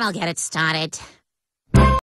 That'll get it started.